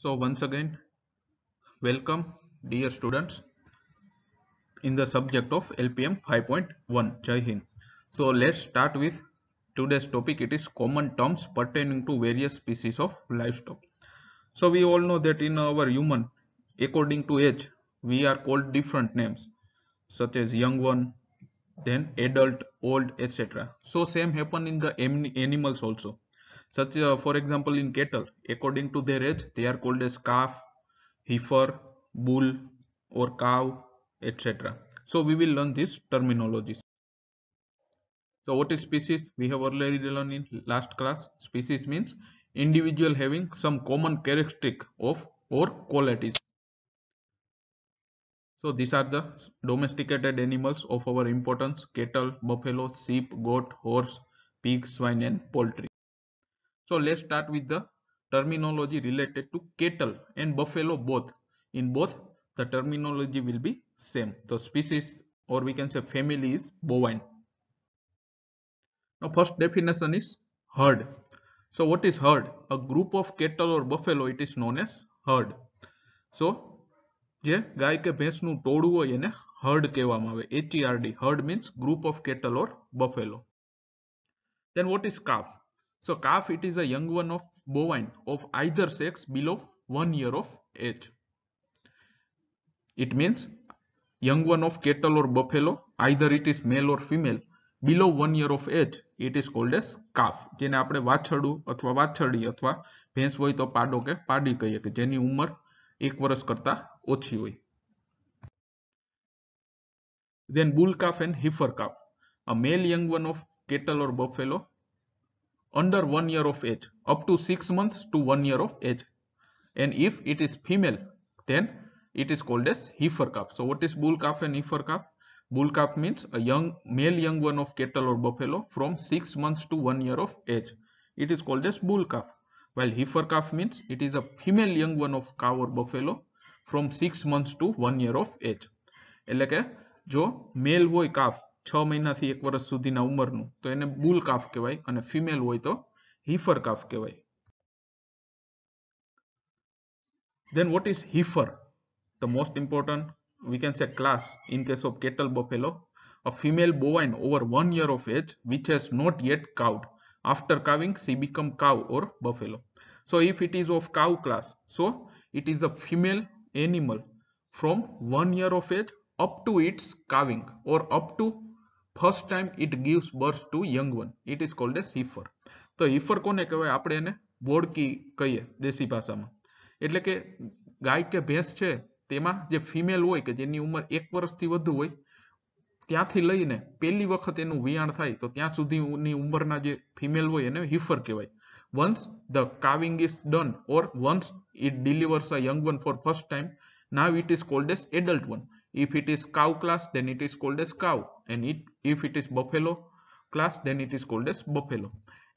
So once again, welcome dear students in the subject of LPM 5.1 Jai Hind. So let's start with today's topic. It is common terms pertaining to various species of livestock. So we all know that in our human, according to age, we are called different names such as young one, then adult, old, etc. So same happen in the animals also. Such, uh, for example, in cattle, according to their age, they are called as calf, heifer, bull, or cow, etc. So we will learn these terminologies. So what is species? We have already learned in last class. Species means individual having some common characteristic of or qualities. So these are the domesticated animals of our importance cattle, buffalo, sheep, goat, horse, pig, swine and poultry. So let's start with the terminology related to cattle and buffalo both. In both the terminology will be same. The species or we can say family is bovine. Now first definition is herd. So what is herd? A group of cattle or buffalo it is known as herd. So જે ગાય કે ભેંસનું ટોળું હોય એને herd કહેવામાં આવે એચઈઆરડી herd means group of cattle or buffalo. Then what is calf? So calf, it is a young one of bovine of either sex below one year of age. It means young one of cattle or buffalo, either it is male or female, below one year of age, it is called as calf. જેને આપણે વાછરડું અથવા વાછરડી અથવા ભેંસ હોય તો પાડો કે પાડી કહીએ કે જેની ઉંમર એક વર્ષ કરતા ઓછી હોય. Then bull calf and heifer calf. A male young one of cattle or buffalo under 1 year of age up to 6 months to 1 year of age and if it is female then it is called as heifer calf so what is bull calf and heifer calf bull calf means a young male young one of cattle or buffalo from 6 months to 1 year of age it is called as bull calf while heifer calf means it is a female young one of cow or buffalo from 6 months to 1 year of age એટલે કે જો મેલ હોય calf છ મહિનાથી એક વર્ષ સુધીના ઉંમરનું તો એને બુલ કાફ કહેવાય અને ફિમેલ હોય તો હિફર કાફ કહેવાય then what is heifer the most important we can say class in case of cattle buffalo a female bovine over one year of age which has not yet cowed after calving she become cow or buffalo so if it is of cow class so it is a female animal from one year of age up to its calving or up to first time it gives birth to young one it is called as heifer તો heifer કોને કહેવાય આપણે એને બોડકી કહીએ દેશી ભાષામાં એટલે કે ગાય કે ભેંસ છે તેમાં જે ફિમેલ હોય કે જેની ઉંમર એક વર્ષથી વધુ હોય ત્યાંથી લઈને પહેલી વખત એનું વિયાણ થાય તો ત્યાં સુધીની ઉંમરના જે ફિમેલ હોય એને હિફર કહેવાય once the calving is done or once it delivers a young one for first time now it is called as adult one if it is cow class then it is called as cow and it, if it is buffalo class then it is called as buffalo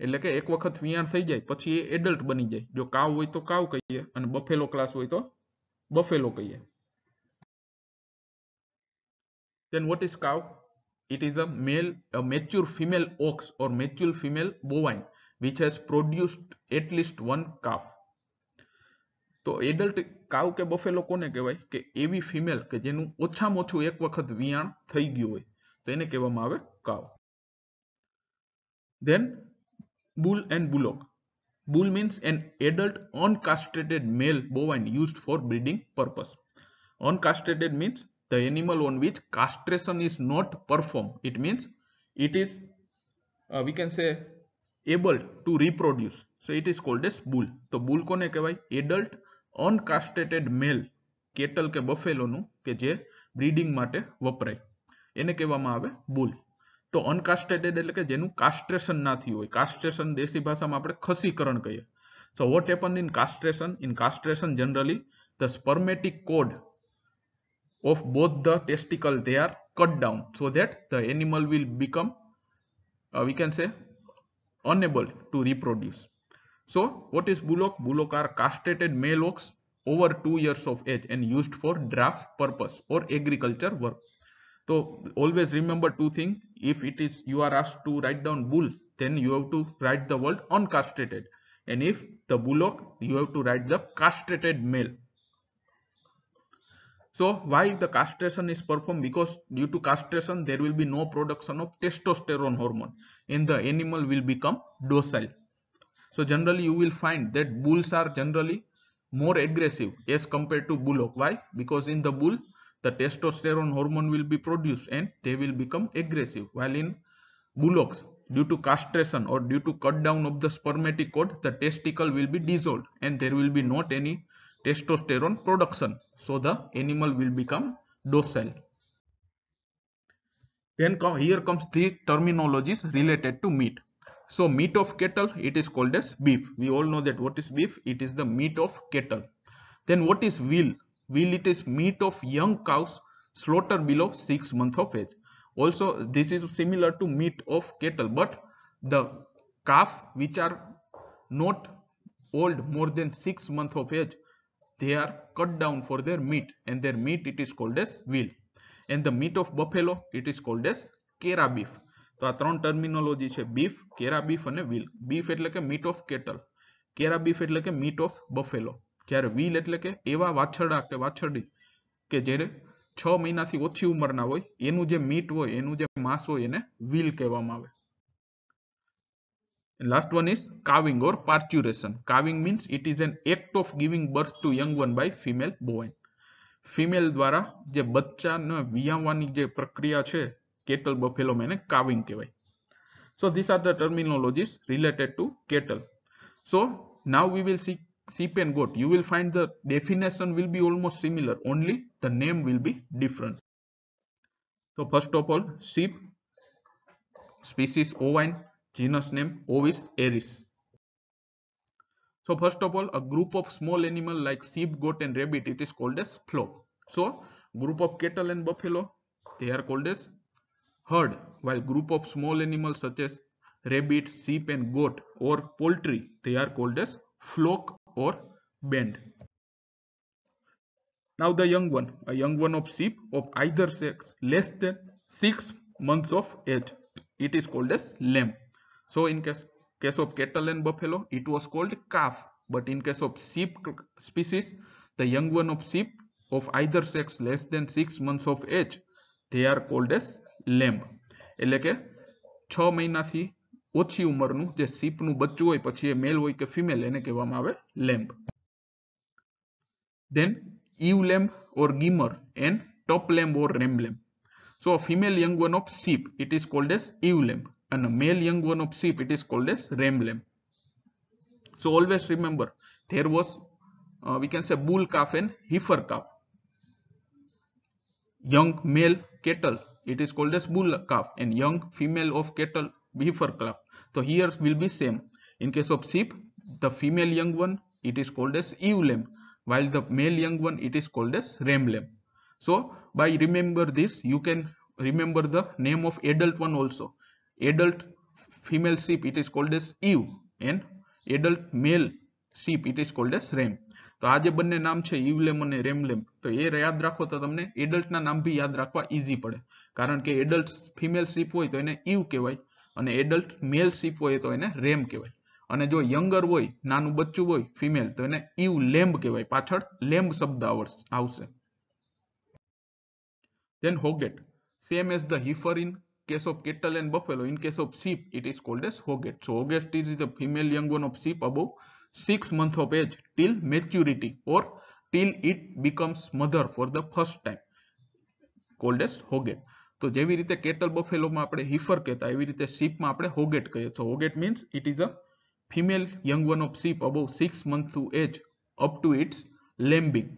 એટલે કે એક વખત વિયાણ થઈ જાય પછી એ adult બની જાય જો કાવ હોય તો કાવ કહીએ અને બફેલો ક્લાસ હોય તો બફેલો કહીએ then what is cow it is a male a mature female ox or mature female bovine which has produced at least one calf તો એડલ્ટ કાવ કે બફેલો કોને કહેવાય કે એવી ફિમેલ કે જેનું ઓછામાં ઓછું એક વખત વિયાણ થઈ ગયું હોય તેને કેવા માવે cow then bull and bullock bull means an adult uncastrated male બો અને used for breeding purpose uncastrated means the animal on with castration is not perform it means it is we can say able to reproduce so it is called as bull તો bull કોને કહેવાય adult uncastrated મેલ cattle કે બફेलो નું કે જે breeding માટે વપરાય इनकेवमा आवे बुल तो अनकास्टरेटेड એટલે કે જેનું કાસ્ટરેશન ના થયું હોય કાસ્ટરેશન દેશી ભાષામાં આપણે ખસીકરણ કહીએ so what happen in castration in castration generally the spermatic cord of both the testicle there cut down so that the animal will become we can say unable to reproduce so what is bullock bullock or castrated male ox over 2 years of age and used for draft purpose or agriculture work So always remember two things. If it is you are asked to write down bull, then you have to write the word uncastrated. And if the bullock, you have to write the castrated male. So why the castration is performed? Because due to castration, there will be no production of testosterone hormone and the animal will become docile. So generally you will find that bulls are generally more aggressive as compared to bullock. Why? Because in the bull, the testosterone hormone will be produced and they will become aggressive while in bullocks due to castration or due to cut down of the spermatic cord the testicle will be dissolved and there will be not any testosterone production so the animal will become docile then come, here comes the terminologies related to meat so meat of cattle it is called as beef we all know that what is beef it is the meat of cattle then what is veal will it is meat of young cows slaughtered below 6 months of age. Also, this is similar to meat of cattle, but the calf which are not old more than 6 months of age, they are cut down for their meat and their meat it is called as veal. And the meat of buffalo it is called as kera beef. તો આ ત્રણ terminology છે beef, carabeef beef veal like a meat of cattle kera beef beef like a meat of buffalo. જ્યારે veal એટલે કે એવા વાછરડા કે વાછરડી કે જ્યારે છ મહિનાથી ઓછી ઉંમરના હોય એનું જે મીટ હોય એનું જે માંસ હોય એને વીલ કહેવામાં આવે last one is calving or parturition calving means it is an act of giving birth to young one by female bovine female દ્વારા જે બચ્ચાને વિયાવવાની જે પ્રક્રિયા છે કેટલ બફેલો એને કાવિંગ કહેવાય so these are the terminologies related to cattle so now we will see sheep and goat you will find the definition will be almost similar only the name will be different so first of all sheep species ovine genus name ovis aries so first of all a group of small animal like sheep goat and rabbit it is called as flock so group of cattle and buffalo they are called as herd while group of small animals such as rabbit sheep and goat or poultry they are called as flock or bend. Now the young one, a young one of sheep of either sex less than 6 months of age, it is called as lamb. So in case, case of cattle and buffalo, it was called calf. But in case of sheep species, the young one of sheep of either sex less than 6 months of age, they are called as lamb. એટલે ઓછી ઉંમરનું જે શીપનું બચ્ચું હોય પછી એ મેલ હોય કે female એને કહેવામાં આવે lamb then ewe lamb or gimmer and top lamb or ram lamb. So a female young one of sheep it is called as ewe lamb and a male young one of sheep it is called as ram lamb. So always remember there was uh, we can say bull calf and heifer calf. Young male cattle it is called as bull calf and young female of cattle heifer calf so here will be same in case of sheep the female young one it is called as ewe lamb while the male young one it is called as ram lamb so by remember this you can remember the name of adult one also adult female sheep it is called as ewe and adult male sheep it is called as ram તો આ જે બંને નામ છે ઇવલેમ અને રેમલેમ તો એ યાદ રાખો તો તમને એડલ્ટના નામ બી યાદ રાખવા ઇઝી પડે કારણ કે એડલ્ટ ફિમેલ શીપ હોય તો એને ઇવ કહેવાય અને એડલ્ટ મેલ શીપ હોય તો એને રેમ કહેવાય અને જો યંગર હોય નાનું બચ્ચું હોય ફિમેલ તો એને ઇવ લેમ્બ કહેવાય પાછળ લેમ્બ શબ્દ આવશે then hogget same as the heifer in case of cattle and buffalo in case of sheep it is called as hogget so hogget is the female young one of sheep above 6 month of age till maturity or till it becomes mother for the first time called as hogget તો જેવી રીતે cattle બફેલોમાં આપણે હિફર કહેતા એવી રીતે શીપમાં આપણે hogget કહીએ છીએ hogget means it is a female young one of sheep above six month to age up to its lambing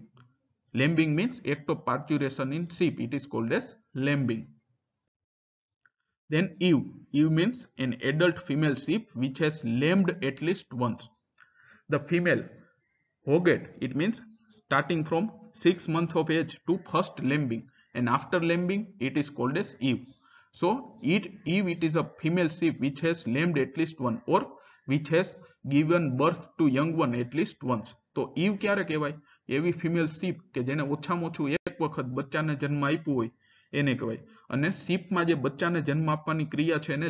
lambing means act of parturition in sheep it is called as lambing then ewe ewe means an adult female sheep which has lambed at least once the female hogged it means starting from 6 months of age to first lambing and after lambing it is called as eve. So it, if it is a female sheep which has lambed at least one or which has given birth to young one at least once. So, તો ewe ક્યારે કહેવાય એવી female સીપ કે જેને ઓછામાં ઓછું એક વખત બચ્ચાને જન્મ આપ્યો હોય એને કહેવાય અને સીપમાં જે બચ્ચાને જન્મ આપવાની ક્રિયા છે એને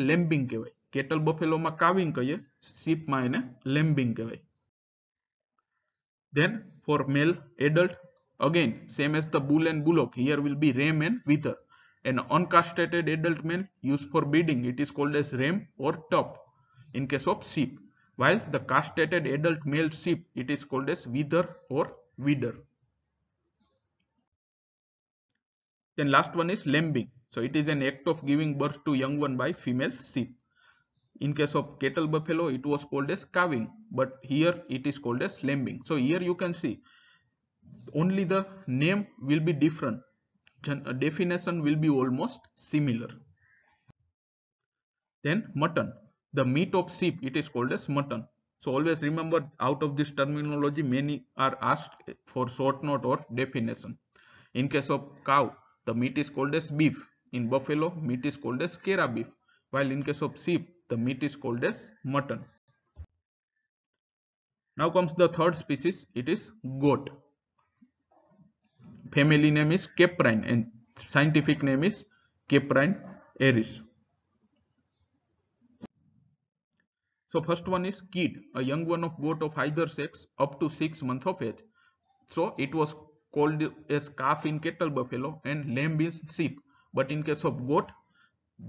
cattle buffalo ma બફેલોમાં કાવિંગ sheep સીપમાં એને લેમ્બિંગ કહેવાય Then for male adult. Again, same as the bull and bullock, here will be ram and wither. An uncastrated adult male used for breeding, it is called as ram or top, in case of sheep. While the castrated adult male sheep, it is called as wither or weeder. Then last one is lambing. So it is an act of giving birth to young one by female sheep. In case of cattle buffalo, it was called as calving, but here it is called as lambing. So here you can see only the name will be different uh, definition will be almost similar then mutton the meat of sheep it is called as mutton so always remember out of this terminology many are asked for short note or definition in case of cow the meat is called as beef in buffalo meat is called as kera beef while in case of sheep the meat is called as mutton now comes the third species it is goat family name is caprine and scientific name is caprine aries. So first one is kid, a young one of goat of either sex up to 6 months of age. So it was called as calf in cattle buffalo and lamb is sheep. But in case of goat,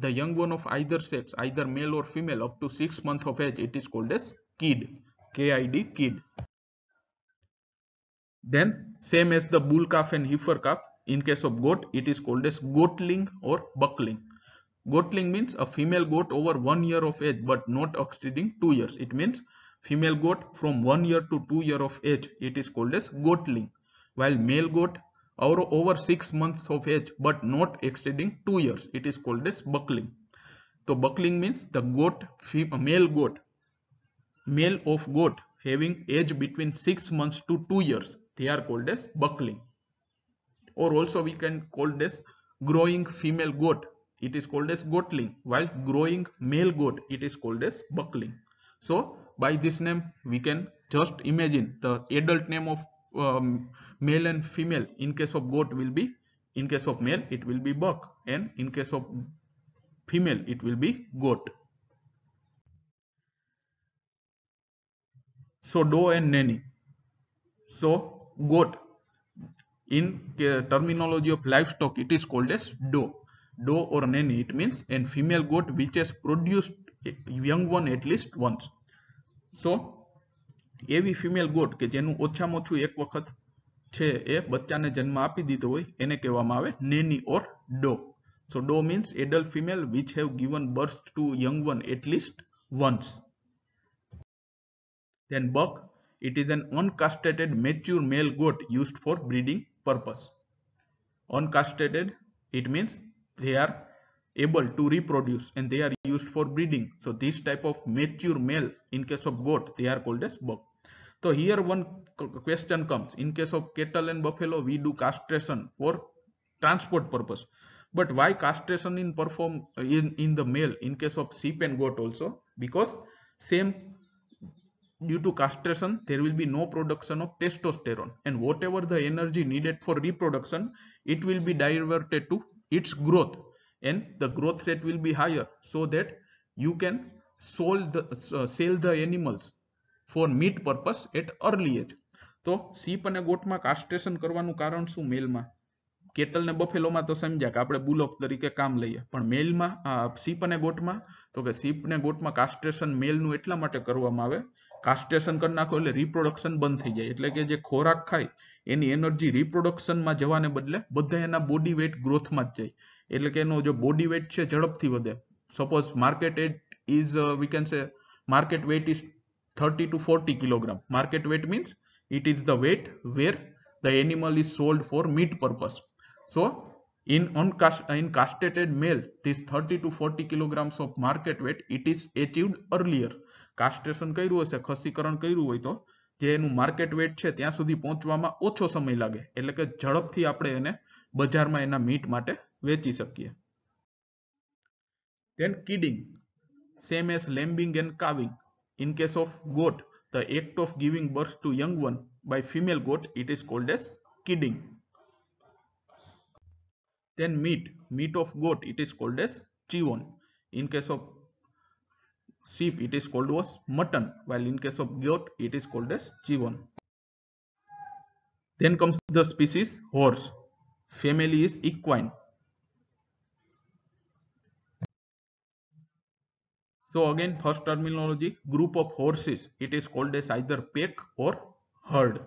the young one of either sex, either male or female up to 6 months of age, it is called as kid, K-I-D, kid. Then same as the bull calf and heifer calf. In case of goat, it is called as goatling or buckling. Goatling means a female goat over one year of age but not exceeding two years. It means female goat from one year to two year of age. It is called as goatling. While male goat or over six months of age but not exceeding two years. It is called as buckling. So buckling means the goat, male goat, male of goat having age between six months to two years they are called as buckling. Or also we can call this growing female goat. It is called as goatling. While growing male goat, it is called as buckling. So by this name, we can just imagine the adult name of um, male and female in case of goat will be in case of male it will be buck and in case of female it will be goat so doe and nanny so goat in uh, terminology of livestock it is called as doe doe or nanny it means a female goat which has produced young one at least once so એવી female goat કે જેનું ઓછામાં ઓછું એક વખત છે એ બચ્ચાને જન્મ આપી દીધો હોય એને કહેવામાં આવે nanny or doe so doe means adult female which have given birth to young one at least once then buck it is an uncastrated mature male goat used for breeding purpose. Uncastrated, it means they are able to reproduce and they are used for breeding. So this type of mature male in case of goat, they are called as buck. So here one question comes in case of cattle and buffalo, we do castration for transport purpose. But why castration in perform in, in the male in case of sheep and goat also? Because same due to castration there will be no production of testosterone and whatever the energy needed for reproduction it will be diverted to its growth and the growth rate will be higher so that you can the, uh, sell the animals for meat purpose at early age તો સીપ અને ગોટમાં કાસ્ટ્રેશન કરવાનું કારણ શું મેલમાં કેટલને બફેલોમાં તો સમજ્યા કે આપણે બુલોક તરીકે કામ લઈએ પણ મેલમાં સીપ અને ગોટમાં તો કે સીપ ને ગોટમાં કાસ્ટ્રેશન મેલનું એટલા માટે કરવામાં આવે कास्टेशन कर नाकोले रिप्रोडक्शन बंद થઈ જાય એટલે કે જે ખોરાક ખાય એની એનર્જી रिप्रोडक्शन માં જવાને બદલે બધે એના બોડી weight growth માં જ જાય એટલે કે એનો જો બોડી weight છે ઝડપથી વધે suppose marketed is we can say market weight is 30 to 40 kilogram market weight means it is the weight where the animal is sold for meat purpose so in on castrated male these 30 to 40 kilograms of market weight it is achieved earlier castration કર્યું હશે ખસીકરણ કર્યું હોય તો જે એનું market wet છે ત્યાં સુધી પહોંચવામાં ઓછો સમય લાગે એટલે કે ઝડપથી આપણે એને બજારમાં એના મીટ માટે વેચી શકીએ then kidding same as lambing and calving in case of goat the act of giving birth to young one by female goat it is called as kidding then meat meat of goat it is called as chivon in case of sheep it is called as mutton while in case of goat it is called as jivan. Then comes the species horse. Family is equine. So again first terminology group of horses it is called as either pack or herd.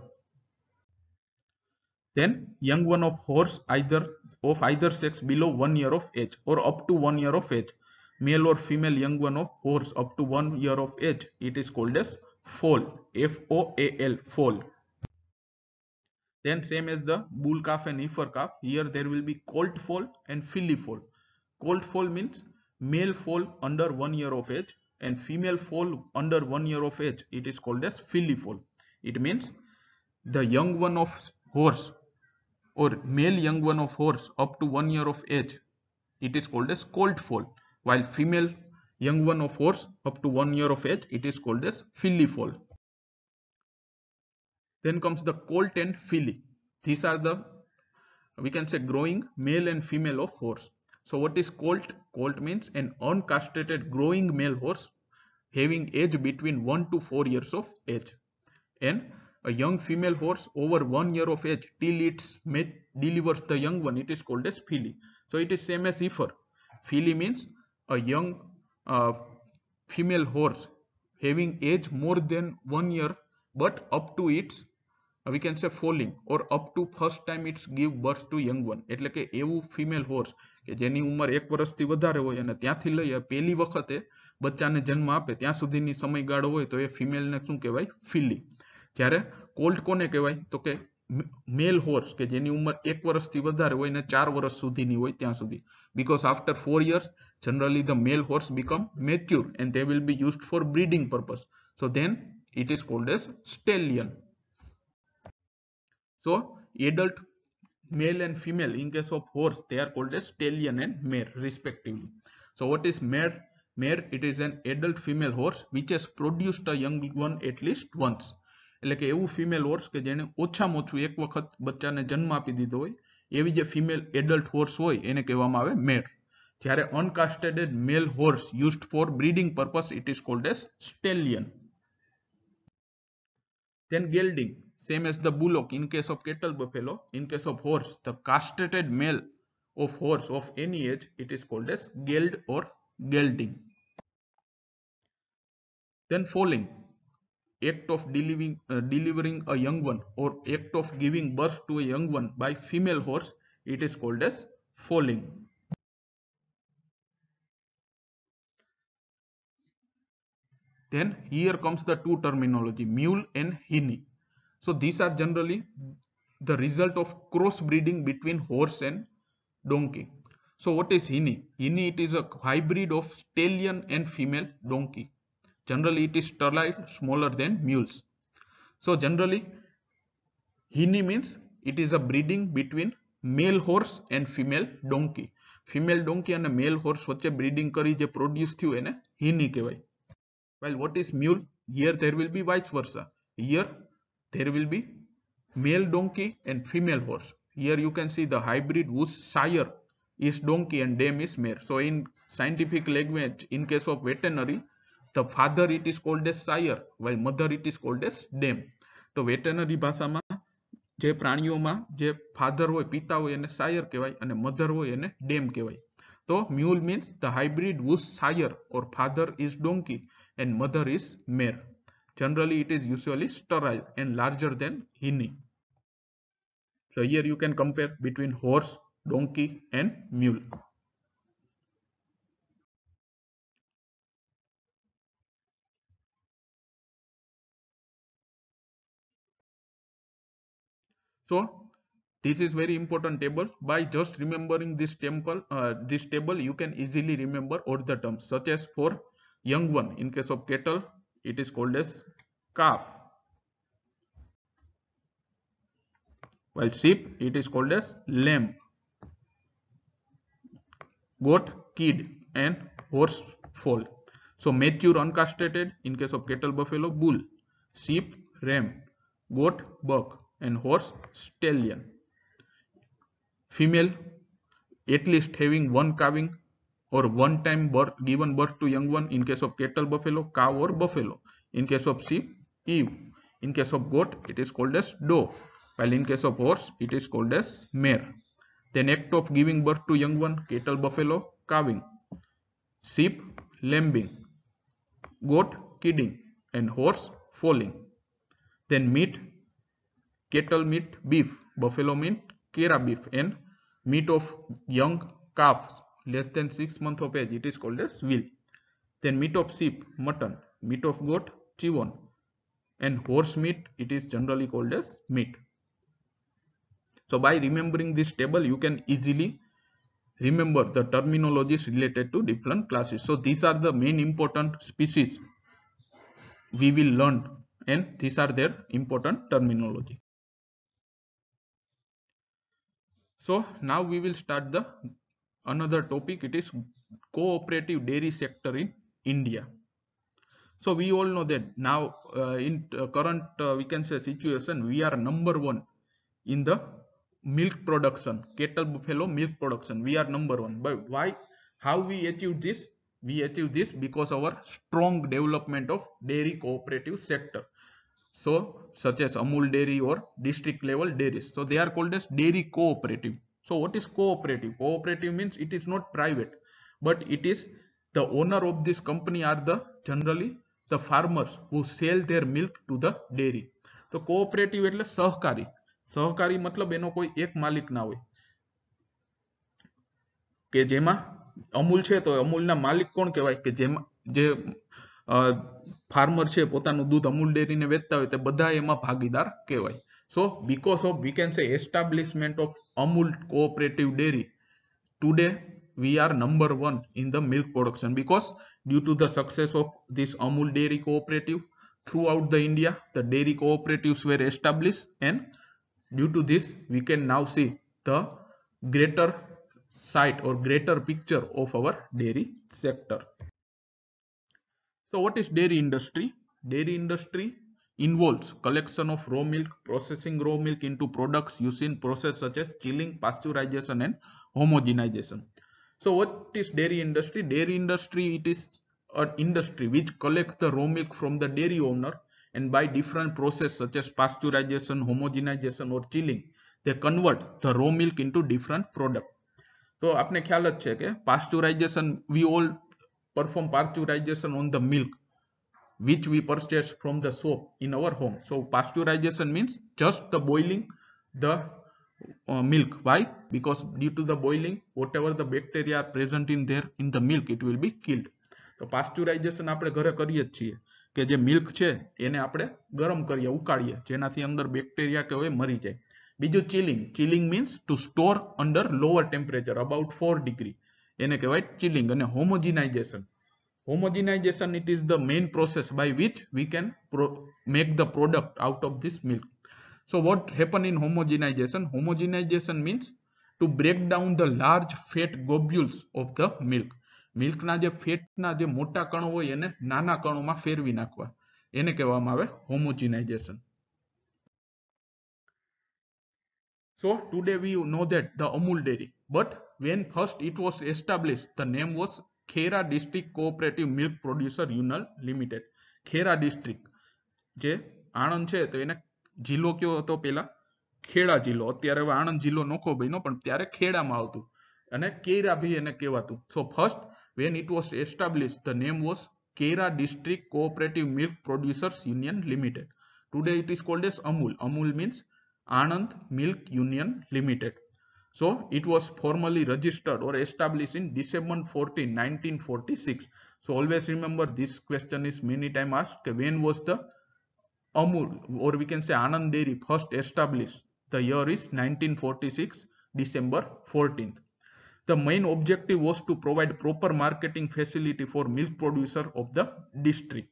Then young one of horse either of either sex below 1 year of age or up to 1 year of age male or female young one of horse up to one year of age. It is called as foal, F-O-A-L, foal. Then same as the bull calf and heifer calf, here there will be colt foal and filly foal. Colt foal means male foal under one year of age and female foal under one year of age. It is called as filly foal. It means the young one of horse or male young one of horse up to one year of age. It is called as colt foal while female young one of horse up to one year of age it is called as filly foal then comes the colt and filly these are the we can say growing male and female of horse so what is colt colt means an uncastrated growing male horse having age between 1 to 4 years of age and a young female horse over 1 year of age till it delivers the young one it is called as filly so it is same as heifer filly means a young uh, female horse having age more than one year but up to its uh, we can say falling or up to first time it's give birth to young one it like a ewe female horse કે જેની ઉંમર 1 વર્ષથી વધારે હોય અને ત્યાંથી લઈ પેલી વખતે બચ્ચાને જન્મ આપે ત્યાં સુધીની સમયગાળો હોય તો એ ફીમેલ ને શું કહેવાય ફિલી જ્યારે કોલ્ટ કોને કહેવાય તો કે મેલ હોર્સ કે જેની ઉંમર 1 વર્ષથી વધારે હોય અને 4 વર્ષ સુધીની હોય ત્યાં સુધી because after 4 years generally the male horse become mature and they will be used for breeding purpose so then it is called as stallion so adult male and female in case of horse they are called as stallion and mare respectively so what is mare mare it is an adult female horse which has produced a young one at least once એટલે કે એવું female horse કે જેને ઓછામાં ઓછું એક વખત બચ્ચાને જન્મ આપી દીધો હોય એવી જે ફિમેલ એડલ્ટ હોર્સ હોય એને કહેવામાં આવે મેર જ્યારે uncastrated male horse used for breeding purpose, it is called called stallion. then gelding same as the bullock in case of cattle buffalo in case of horse the castrated male of horse of any age it is called as geld or gelding then foaling act of uh, delivering a young one or act of giving birth to a young one by female horse it is called as foaling Then here comes the two terminology mule and hinny. So these are generally the result of crossbreeding between horse and donkey. So what is hinny? Hinny it is a hybrid of stallion and female donkey. Generally it is sterile smaller than mules. So generally hinny means it is a breeding between male horse and female donkey. Female female donkey અને male horse વચ્ચે breeding કરી produce produce થયું એને હિની કહેવાય well, what is mule? Here there will be vice versa. Here there will be male donkey and female horse. Here you can see the hybrid whose sire is donkey and dam is mare. So in scientific language, in case of veterinary, the father it is called as sire, while mother it is called as dam. તો veterinary ભાષામાં જે પ્રાણીઓમાં જે father hoy પિતા હોય એને સાયર કહેવાય અને mother હોય એને ડેમ કહેવાય So mule means the hybrid whose sire or father is donkey and mother is mare. Generally, it is usually sterile and larger than hinny. So here you can compare between horse, donkey and mule. So this is very important table by just remembering this temple uh, this table you can easily remember all the terms such as for young one in case of cattle it is called as calf while sheep it is called as lamb goat kid and horse foal so mature uncastrated in case of cattle buffalo bull sheep ram goat buck and horse stallion female at least having one calving or one time birth given birth to young one in case of cattle buffalo cow or buffalo in case of sheep ewe in case of goat it is called as doe while in case of horse it is called as mare then act of giving birth to young one cattle buffalo calving sheep lambing goat kidding and horse foaling then meat cattle meat beef buffalo meat kera beef and meat of young calves less than 6 month of age it is called as veal. Then meat of sheep, mutton, meat of goat, chivon and horse meat it is generally called as meat. So by remembering this table you can easily remember the terminologies related to different classes. So these are the main important species we will learn and these are their important terminology. So now we will start the another topic it is cooperative dairy sector in india so we all know that now uh, in uh, current uh, we can say situation we are number one in the milk production cattle buffalo milk production we are number one but why how we achieve this we achieve this because our strong development of dairy cooperative sector so such as amul dairy or district level dairies so they are called as dairy cooperative so what is cooperative? Cooperative means it is not private, but it is the owner of this company are the generally the farmers who sell their milk to the dairy. So cooperative એટલે સહકારી સહકારી મતલબ એનો કોઈ એક માલિક ના હોય કે જેમાં અમૂલ છે તો અમૂલના માલિક કોણ કહેવાય કે જેમાં જે ફાર્મર છે પોતાનું દૂધ અમૂલ ડેરીને વેચતા હોય તે બધા એમાં ભાગીદાર કહેવાય so because of we can say establishment of Amul cooperative dairy, today we are number one in the milk production because due to the success of this Amul dairy cooperative throughout the India, the dairy cooperatives were established and due to this we can now see the greater sight or greater picture of our dairy sector. So what is dairy industry? Dairy industry involves collection of raw milk, processing raw milk into products using process such as chilling, pasteurization and homogenization. So what is dairy industry? Dairy industry, it is an industry which collects the raw milk from the dairy owner and by different process such as pasteurization, homogenization or chilling, they convert the raw milk into different product. So આપને ખ્યાલ જ છે કે pasteurization, we all perform pasteurization on the milk which we purchase from the soap in our home. So pasteurization means just the boiling the uh, milk. Why? Because due to the boiling, whatever the bacteria are present in there in the milk, it will be killed. So pasteurization apne ghare kariye chhiye. Ke je milk che, yene apne garam kariye, ukariye. Jena thi andar bacteria ke hoye mari jaye. Biju chilling. Chilling means to store under lower temperature, about 4 degree. Yene ke chilling, ane homogenization homogenization it is the main process by which we can make the product out of this milk so what happen in homogenization homogenization means to break down the large fat globules of the milk fat na ફેટના જે kano કણો હોય એને નાના કણોમાં ફેરવી નાખવા એને કહેવામાં આવે homogenization. So today we know that the Amul dairy, but when first it was established, the name was Kheda district cooperative milk producer union limited Kheda district જે આણંદ છે તો એને જિલ્લો કયો હતો પેલા ખેડા જિલ્લો અત્યારે હવે આણંદ જિલ્લો નોખો બન્યો પણ ત્યારે ખેડામાં આવતું અને કેરા ભી એને કહેવાતું so first when it was establish the name was Kaira district cooperative milk producers union limited today it is called as Amul Amul means Anand milk union limited So it was formally registered or established in December 14, 1946. So always remember this question is many time asked when was the Amul or we can say Anand Dairy first established. The year is 1946 December 14th. The main objective was to provide proper marketing facility for milk producer of the district.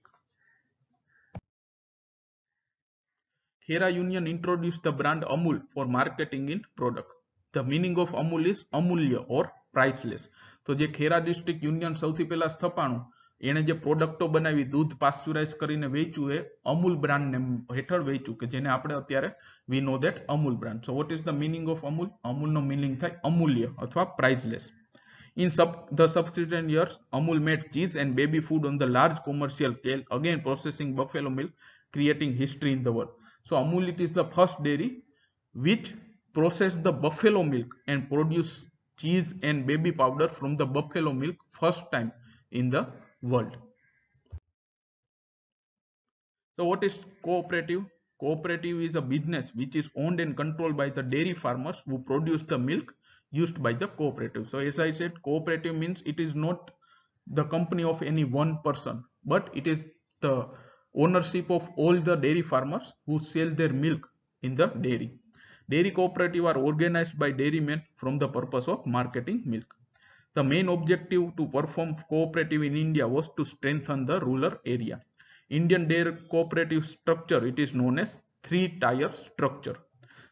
Khera Union introduced the brand Amul for marketing in products the meaning of amul is amulya or priceless so the khera district union sauthi pela sthapanu ene je producto banavi dudh pasteurized, karine vechu e amul brand name hetar vechu ke we know that amul brand so what is the meaning of amul amul no meaning thai amulya athva priceless in the subsequent years amul made cheese and baby food on the large commercial scale again processing buffalo milk creating history in the world so amul it is the first dairy which process the buffalo milk and produce cheese and baby powder from the buffalo milk first time in the world. So what is cooperative? Cooperative is a business which is owned and controlled by the dairy farmers who produce the milk used by the cooperative. So as I said, cooperative means it is not the company of any one person, but it is the ownership of all the dairy farmers who sell their milk in the dairy. Dairy cooperative are organized by dairymen from the purpose of marketing milk. The main objective to perform cooperative in India was to strengthen the rural area. Indian dairy cooperative structure, it is known as three tier structure.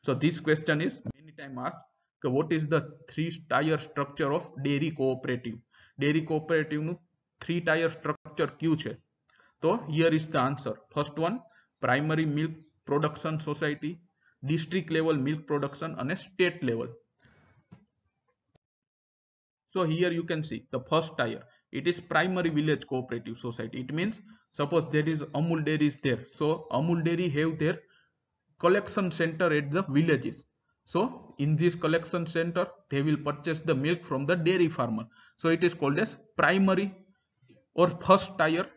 So this question is many time asked, what is the three tier structure of dairy cooperative? Dairy cooperative નું three tier structure ક્યુ છે તો here is the answer first one primary milk District level milk production on a state level. so here you can see the first tier it is primary village cooperative society it means suppose there is amul dairy is there so amul dairy have their collection center at the villages so in this collection center they will purchase the milk from the dairy farmer so it is called as primary or first tier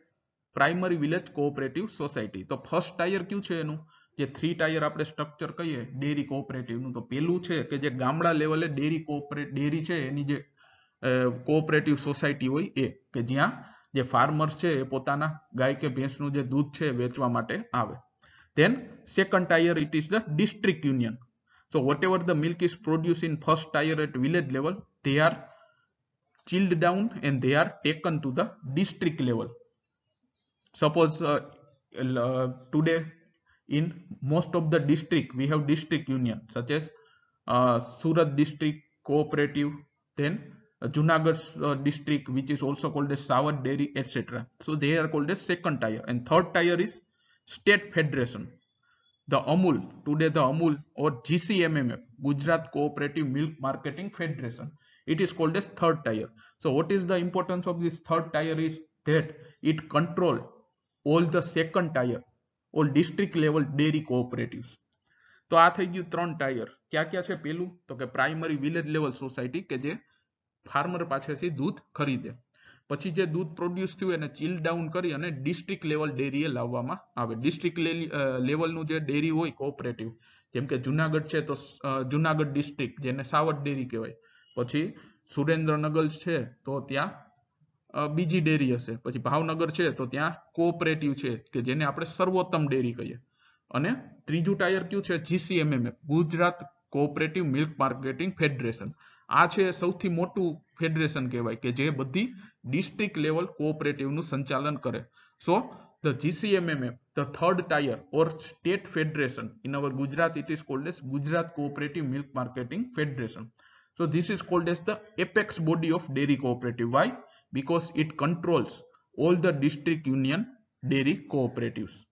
primary village cooperative society તો first tier કયું છે એનું જે three tier આપણે structure કહીએ dairy કોઓપરેટિવનું તો પેલું છે કે જે ગામડા લેવલે ડેરી કોઓપરેટ ડેરી છે એની જે કોઓપરેટિવ સોસાયટી હોય એ કે જ્યાં જે ફાર્મર્સ છે એ પોતાના ગાય કે ભેંસનું જે દૂધ છે વેચવા માટે આવે then second tier it is the district union so whatever the milk is produce in first tier at village level they are chilled down and they are taken to the district level. Suppose uh, uh in most of the district we have district union such as uh, Surat district cooperative then uh, uh, district which is also called as sour dairy etc so they are called as second tier and third tier is state federation the Amul today the Amul or GCMMF Gujarat Cooperative Milk Marketing Federation it is called as third tier so what is the importance of this third tier is that it control all the second tier all district level dairy cooperatives તો આ થઈ ગયું ત્રણ tyre ક્યાં ક્યાં છે પેલું તો કે પ્રાઇમરી વિલેજ લેવલ સોસાયટી કે જે ફાર્મર પાસેથી દૂધ ખરીદે પછી જે દૂધ પ્રોડ્યુસ થયું એને ચિલ ડાઉન કરી અને ડિસ્ટ્રિક્ટ લેવલ ડેરીએ લાવવામાં આવે ડિસ્ટ્રિક્ટ લેવલનું જે ડેરી હોય કોઓપરેટિવ જેમ કે જુનાગઢ છે તો જુનાગઢ ડિસ્ટ્રિક્ટ જેને સાવટ ડેરી કહેવાય પછી સુરેન્દ્રનગર છે તો ત્યાં બીજી ડેરી હશે પછી ભાવનગર છે તો ત્યાં કોઓપરેટિવ છે કે જેને આપણે સર્વોત્તમ ડેરી કહીએ અને ત્રીજું ટાયર કયું છે GCMMF Gujarat cooperative milk marketing federation આ છે સૌથી મોટું ફેડરેશન કહેવાય કે જે બધી ડિસ્ટ્રિક્ટ લેવલ કોઓપરેટિવનું સંચાલન કરે સો the GCMMF, the third tier or state federation. In our Gujarat, it is called as Gujarat Cooperative Milk Marketing Federation. So this is called as the apex body of dairy cooperative. Why? because it controls all the district union dairy cooperatives.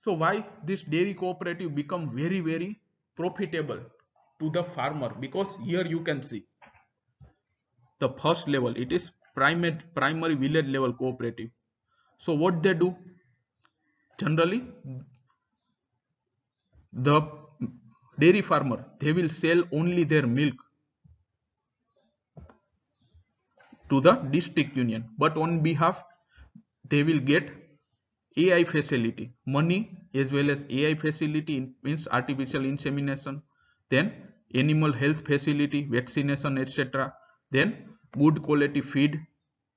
So why this dairy cooperative become very very profitable to the farmer because here you can see the first level it is primate primary village level cooperative. So what they do generally the dairy farmer they will sell only their milk to the district union but on behalf they will get AI facility money as well as AI facility means artificial insemination then animal health facility vaccination etc then good quality feed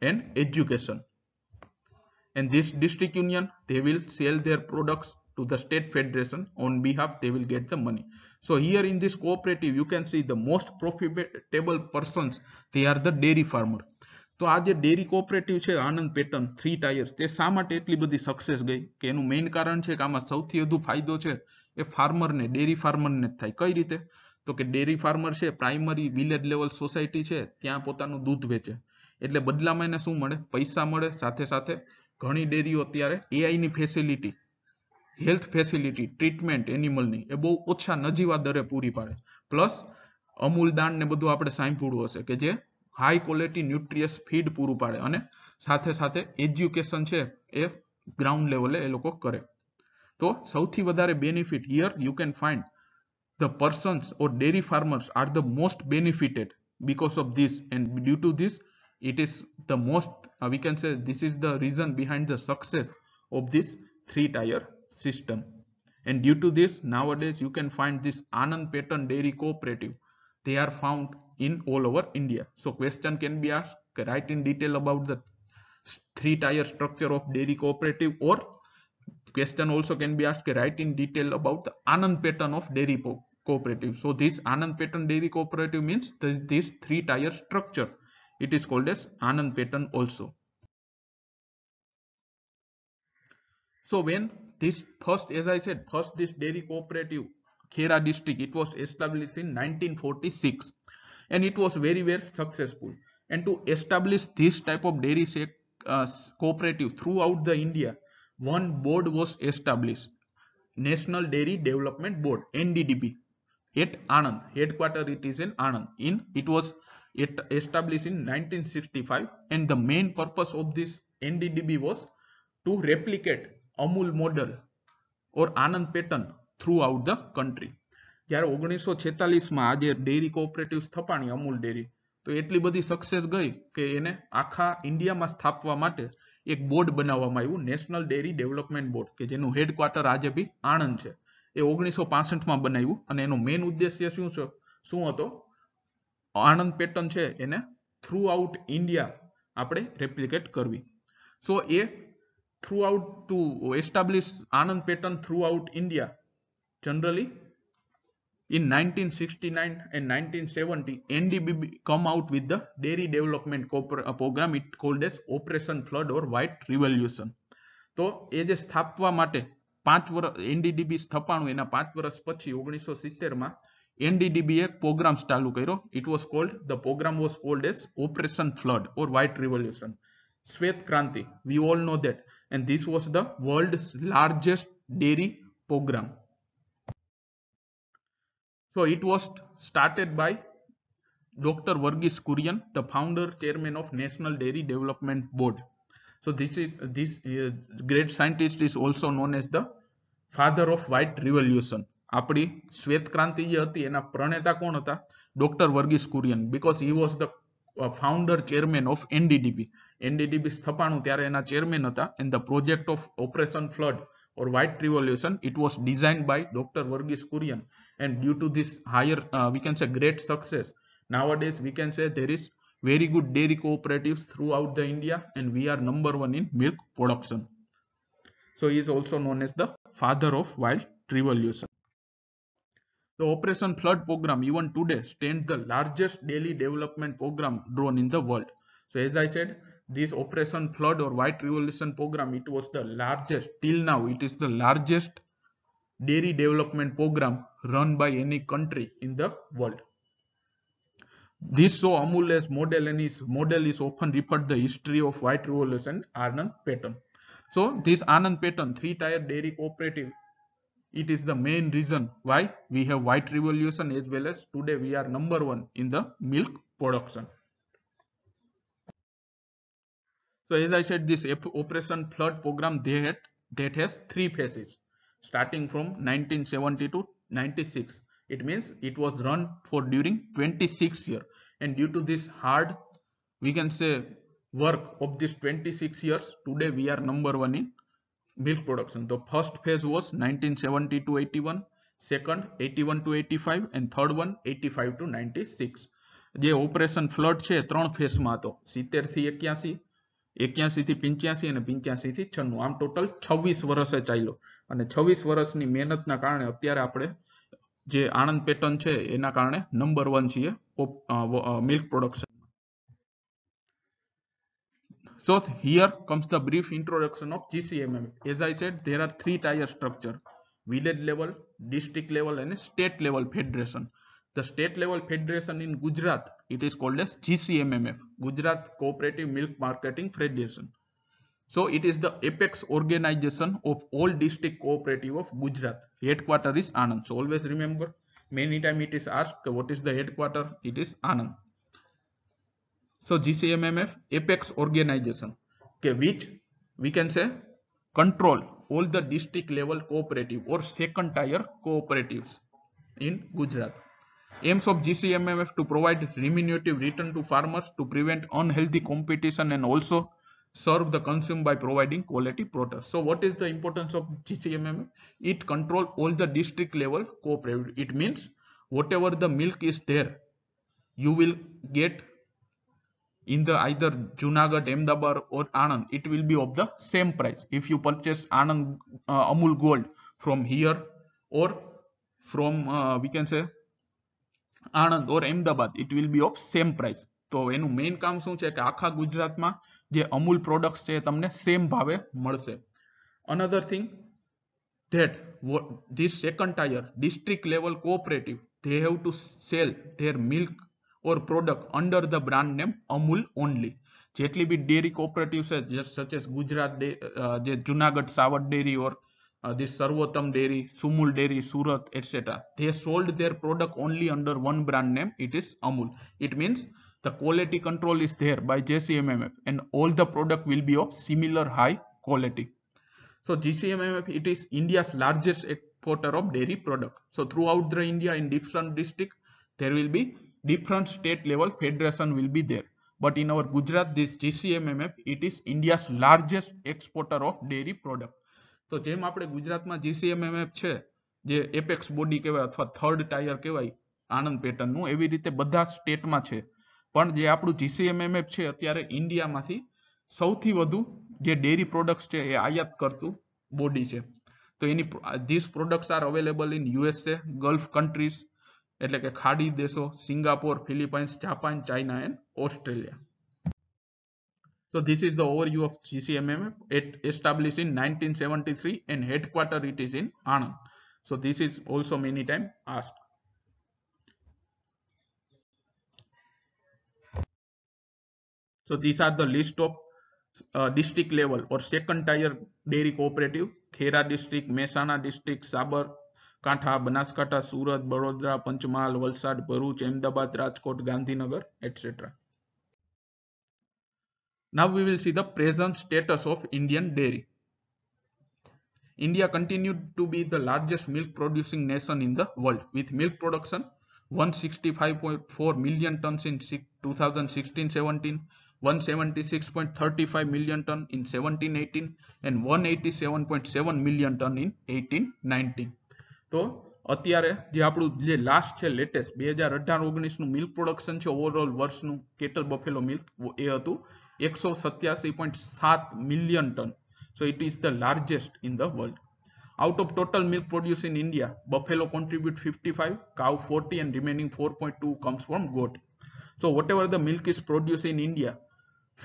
and education and this district union they will sell their products to the state federation on behalf they will get the money so here in this cooperative you can see the most profitable persons they are the dairy farmer તો આ જે dairy cooperative છે આનંદ pattern three tyres તે શા માટે એટલી બધી success ગઈ કે એનું મેઇન કારણ છે કે આમાં સૌથી વધુ ફાયદો છે એ ફાર્મરને ડેરી ફાર્મરને જ થાય કઈ રીતે તો કે ડેરી ફાર્મર છે પ્રાઇમરી વિલેજ લેવલ સોસાયટી છે ત્યાં પોતાનું દૂધ વેચે એટલે બદલામાં એને શું મળે પૈસા મળે સાથે સાથે ઘણી ડેરીઓ અત્યારે એઆઈની ફેસિલિટી હેલ્થ ફેસિલિટી ટ્રીટમેન્ટ એનિમલની એ બહુ ઓછા નજીવા દરે પૂરી પાડે પ્લસ અમૂલ દાન ને બધું આપણે સાંભળ્યું હશે કે જે हाई क्वालिटी न्यूट्रियस फीड पुरू पाडे और साथे साथे एजुकेशन छे ए ग्राउंड लेवल ए लोगो करे तो સૌથી વધારે benefit here you can find the persons or dairy farmers are the most benefited because of this and due to this it is the most we can say this is the reason behind the success of this three tier system and due to this nowadays you can find this Anand pattern dairy cooperative they are found in all over India. So question can be asked, write in detail about the three tier structure of dairy cooperative or question also can be asked, write in detail about the Anand pattern of dairy cooperative. So this Anand pattern dairy cooperative means this, this three tier structure. It is called as Anand pattern also. So when this first, as I said, first this dairy cooperative Khera district, it was established in 1946 and it was very very successful and to establish this type of dairy uh, cooperative throughout the india one board was established national dairy development board nddb at anand headquarter it is in anand in it was it established in 1965 and the main purpose of this nddb was to replicate amul model or anand pattern throughout the country જ્યારે ઓગણીસો છેતાલીસમાં આજે dairy cooperative સ્થપાણી Amul dairy તો એટલી બધી success ગઈ કે એને આખા ઇન્ડિયામાં સ્થાપવા માટે એક બોર્ડ બનાવવામાં આવ્યું નેશનલ ડેરી ડેવલપમેન્ટ બોર્ડ કે જેનું હેડક્વાર્ટર આજે બી આણંદ છે એ ઓગણીસો પાસઠમાં બનાવ્યું અને એનો મેઇન ઉદ્દેશ્ય શું છે શું હતો આણંદ પેટર્ન છે એને થ્રુ આઉટ ઇન્ડિયા આપણે રેપ્લિકેટ કરવી સો એ throughout to establish Anand pattern throughout India generally In 1969 and 1970, NDBB come out with the dairy development uh, program. It called as Operation Flood or White Revolution. So, this is the first time NDDB is the first time NDDB program. It was called, the program was called as Operation Flood or White Revolution. Svet Kranti, we all know that. And this was the world's largest dairy program. So it was started by Dr. Varghese Kurian, the founder chairman of National Dairy Development Board. So this is this uh, great scientist is also known as the father of white revolution. આપણી શ્વેત ક્રાંતિ જે હતી એના પ્રણેતા કોણ હતા doctor Verghese Kurien because he was the founder chairman of NDDB NDDB સ્થપાણું ત્યારે એના ચેરમેન હતા and the project of operation flood or white revolution it was designed by dr Varghese Kurian and due to this higher uh, we can say great success nowadays we can say there is very good dairy cooperatives throughout the India and we are number one in milk production so he is also known as the father of wild revolution the Operation Flood program even today stands the largest daily development program drawn in the world. So as I said, this operation flood or white revolution program it was the largest till now it is the largest dairy development program run by any country in the world this so amul's model and his model is often referred the history of white revolution anand pattern so this anand pattern three tier dairy cooperative it is the main reason why we have white revolution as well as today we are number one in the milk production So as I said, this Operation Flood program they had that has three phases starting from 1970 to 96. It means it was run for during 26 years. and due to this hard we can say work of this 26 years today we are number one in milk production. The first phase was 1970 to 81, second 81 to 85 and third one 85 to 96. જે operation flood છે phase ફેઝમાં હતો સિત્તેર થી એક્યાસી એક્યાસીથી પંચ્યાસી અને પંચ્યાસીથી છન્નું આમ ટોટલ છવ્વીસ વર્ષે ચાલ્યો અને છવ્વીસ વર્ષની મહેનતના કારણે અત્યારે આપણે જે આણંદ પેટર્ન છે એના કારણે નંબર વન છીએ milk production So here comes the brief introduction of GCMM. As I said, there are three tier structure, village level, district level and state level federation. The state level federation in Gujarat, it is called as GCMMF, Gujarat Cooperative Milk Marketing Federation. So it is the apex organization of all district cooperative of Gujarat. Headquarter is Anand. So always remember, many time it is asked what is the headquarter? It is Anand. So GCMMF apex organization, okay, which we can say control all the district level cooperative or second tier cooperatives in Gujarat. Aims of GCMMF to provide remunerative return to farmers to prevent unhealthy competition and also serve the consumer by providing quality products. So what is the importance of GCMMF? It control all the district level cooperative. It means whatever the milk is there, you will get in the either Junagadh, Ahmedabad or Anand. It will be of the same price. If you purchase Anand uh, Amul Gold from here or from uh, we can say Anand or Ahmedabad it will be of same price તો એનું main કામ શું છે કે આખા ગુજરાતમાં જે Amul product છે એ તમને સેમ ભાવે મળશે another thing that this second tier district level cooperative they have to sell their milk or product under the brand name Amul only જેટલી બી ડેરી કોઓપરેટિવ છે સચ એસ ગુજરાત જે જુનાગઢ સાવર dairy or Uh, this Sarvotam Dairy, Sumul Dairy, Surat, etc. They sold their product only under one brand name. It is Amul. It means the quality control is there by GCMMF, and all the product will be of similar high quality. So GCMMF, it is India's largest exporter of dairy product. So throughout the India in different district, there will be different state level federation will be there. But in our Gujarat, this GCMMF, it is India's largest exporter of dairy product. તો જેમ આપણે ગુજરાતમાં GCMMF છે જે apex body કહેવાય અથવા third tyre કહેવાય આણંદ પેટર્નનું એવી રીતે બધા સ્ટેટમાં છે પણ જે આપણું જીસીએમએમએફ છે અત્યારે ઇન્ડિયામાંથી સૌથી વધુ જે ડેરી પ્રોડક્ટ્સ છે એ આયાત કરતું બોડી છે તો એની this products are available in USA gulf countries એટલે કે ખાડી દેશો Singapore Philippines Japan China and Australia So this is the overview of GCMMF. It established in 1973 and headquarter it is in Anand. So this is also many time asked. So these are the list of uh, district level or second tier dairy cooperative. Khera district, Mesana district, Sabar, કાંઠા Banaskantha Surat, બરોદરા Panchmahal Valsad, Baruch, Ahmedabad, Rajkot, Gandhinagar, etc. Now we will see the present status of Indian dairy. India continued to be the largest milk producing nation in the world with milk production 165.4 million tons in 2016-17, 176.35 million ton in 17-18 and 187.7 million ton in 18-19. તો અત્યારે જે આપણું જે last છે latest બે હજાર અઢાર ઓગણીસનું મિલ્ક પ્રોડક્શન છે ઓવરઓલ વર્ષનું કેટલ બફેલો મિલ્ક એ હતું એકસો સત્યાસી પોઈન્ટ સાત million ton so it is the largest in the world out of total milk produced in India, buffalo contribute 55, cow 40, and remaining 4.2 comes from goat. So whatever the milk is produced in India,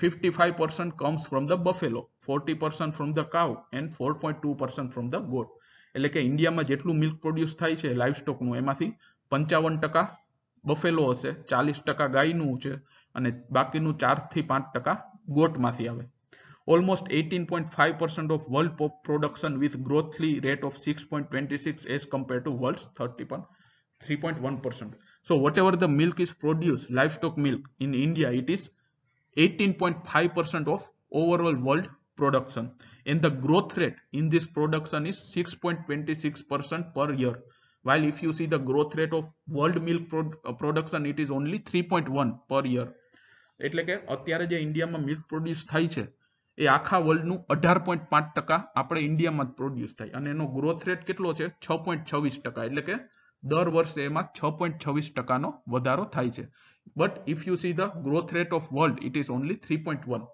55% comes from the buffalo, 40% from the cow, and 4.2% from the goat. એટલે કે ઇન્ડિયામાં જેટલું milk produce થાય છે live સ્ટોકનું એમાંથી પંચાવન ટકા Buffalo હશે ચાલીસ ટકા ગાયનું છે અને બાકીનું ચારથી પાંચ ટકા ગોટમાંથી આવે almost 18.5% of world pop production with growthly rate of 6.26 as compared to world's 3.1%. So whatever the milk is produced, livestock milk in India, it is 18.5% of overall world production. And the growth rate in this production is 6.26% per year. While if you see the growth rate of world milk pro uh, production, it is only 3.1 per year. એટલે કે અત્યારે જે ઇન્ડિયામાં milk produce થાય છે એ આખા વર્લ્ડનું અઢાર point પાંચ ટકા આપણે ઇન્ડિયામાં જ પ્રોડ્યુસ થાય અને એનો ગ્રોથ રેટ કેટલો છે છ પોઈન્ટ છવ્વીસ ટકા એટલે કે દર વર્ષે એમાં છ પોઈન્ટ છવ્વીસ ટકાનો વધારો થાય છે but if you see the growth rate of world it is only three point one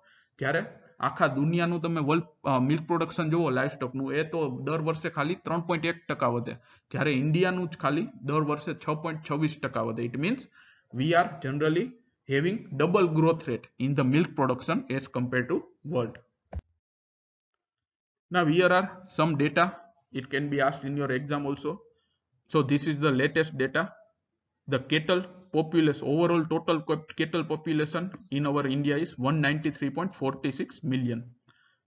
જ્યારે આખા દુનિયાનું તમે વર્લ્ડ મિલ્ક પ્રોડક્શન જુઓ સ્ટોકનું એ તો દર વર્ષે ખાલી ત્રણ પોઈન્ટ એક ટકા વધે જ્યારે ઇન્ડિયાનું જ ખાલી દર વર્ષે છ પોઈન્ટ છવ્વીસ ટકા વધે it means we are generally having double growth rate in the milk production as compared to world. Now here are some data. It can be asked in your exam also. So this is the latest data. The cattle populace, overall total cattle population in our India is 193.46 million.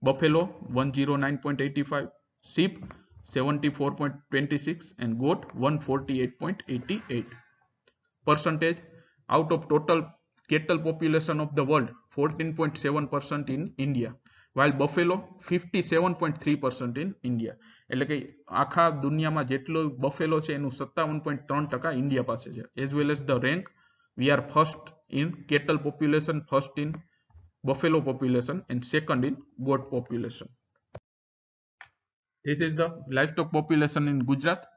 Buffalo 109.85, sheep 74.26 and goat 148.88. Percentage out of total cattle of the population fourteen point seven 14.7% in India while buffalo fifty seven point three percent in India એટલે કે આખા દુનિયામાં જેટલો Buffalo છે એનું સત્તાવન point ત્રણ ટકા ઇન્ડિયા પાસે છે as well as the rank we are first in cattle population first in buffalo population and second in goat population this is the livestock population in Gujarat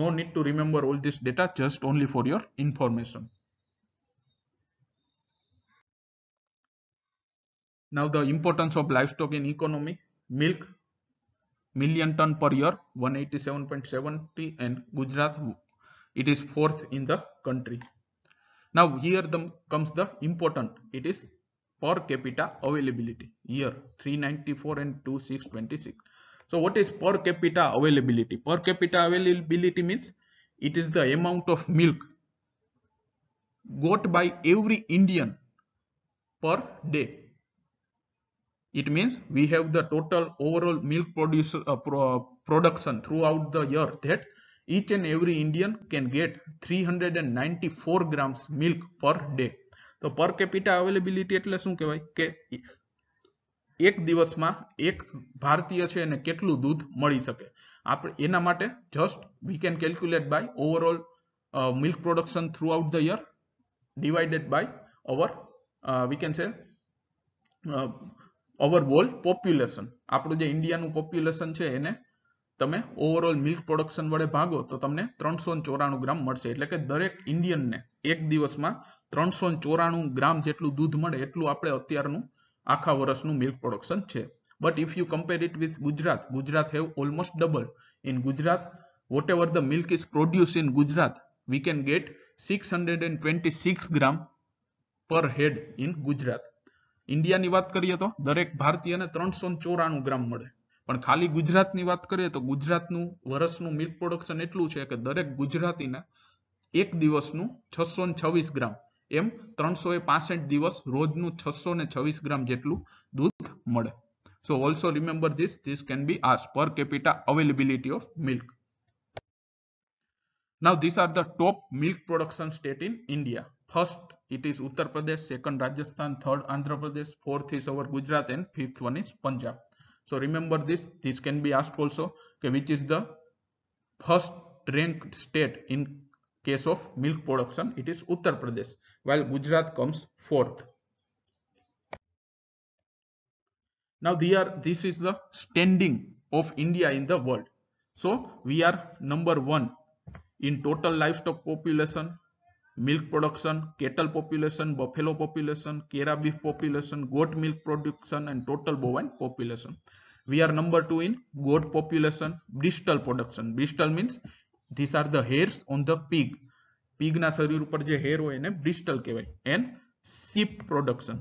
no need to remember all this data just only for your information Now the importance of livestock in economy, milk, million ton per year, 187.70 and Gujarat, it is fourth in the country. Now here the, comes the important, it is per capita availability, year 394 and 2626. So what is per capita availability? Per capita availability means it is the amount of milk got by every Indian per day it means we have the total overall milk uh, uh, production throughout the year that each and every Indian can get 394 grams milk per day. So per capita availability at lesson one day ek divasma ek bharatiya che ne ketlu dud mari sake. Ena just we can calculate by overall milk production throughout the year divided by our we can say overall population આપણું જે ઇન્ડિયાનું population છે એને તમે overall milk production વડે ભાગો તો તમને ત્રણસો ચોરાણું ગ્રામ મળશે એટલે કે દરેક ઇન્ડિયનને એક દિવસમાં ત્રણસો ચોરાણું ગ્રામ જેટલું દૂધ મળે એટલું આપણે અત્યારનું આખા વર્ષનું મિલ્ક પ્રોડક્શન છે but if you compare it with Gujarat Gujarat have almost double in Gujarat whatever the milk is produce in Gujarat we can get six hundred and twenty six gram per head in Gujarat ઇન્ડિયાની વાત કરીએ તો દરેક ભારતીયને ત્રણસો ચોરાણું ગ્રામ મળે પણ ખાલી ગુજરાતની વાત કરીએ તો ગુજરાતનું વર્ષનું મિલ્ક પ્રોડક્શન એટલું છે કે દરેક ગુજરાતીને એક દિવસનું છસો છવ્વીસ ગ્રામ એમ ત્રણસો પાસઠ દિવસ રોજનું છસો ને છવ્વીસ ગ્રામ જેટલું દૂધ મળે so also remember this this can be as per capita availability of milk now this are the top milk production state in India First It is Uttar Pradesh, second Rajasthan, third Andhra Pradesh, fourth is our Gujarat and fifth one is Punjab. So remember this, this can be asked also, okay, which is the first ranked state in case of milk production, it is Uttar Pradesh, while Gujarat comes fourth. Now are, this is the standing of India in the world. So we are number one in total livestock population, milk production, cattle population, buffalo population, Kera beef population, goat milk production and total bovine population. We are number 2 in goat population, Bristol production. Bristol means these are the hairs on the pig. Pig na શરીર ઉપર je hair હોય bristle Bristol કહેવાય and sheep production.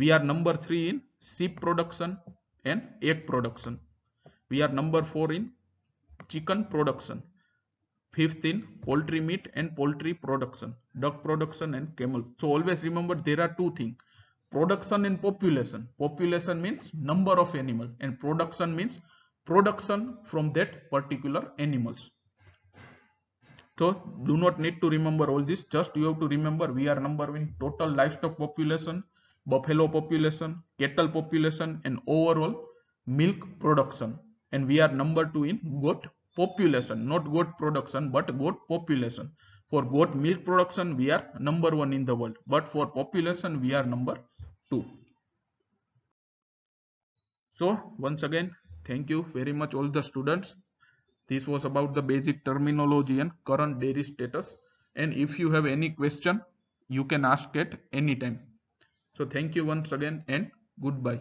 We are number 3 in sheep production and egg production. We are number 4 in chicken production. Fifth in poultry meat and poultry production duck production and camel so always remember there are two things production and population population means number of animal and production means production from that particular animals so do not need to remember all this just you have to remember we are numbering total livestock population buffalo population cattle population and overall milk production and we are number two in goat population not goat production but goat population for goat milk production, we are number one in the world, but for population, we are number two. So once again, thank you very much all the students. This was about the basic terminology and current dairy status. And if you have any question, you can ask at any time. So thank you once again and goodbye.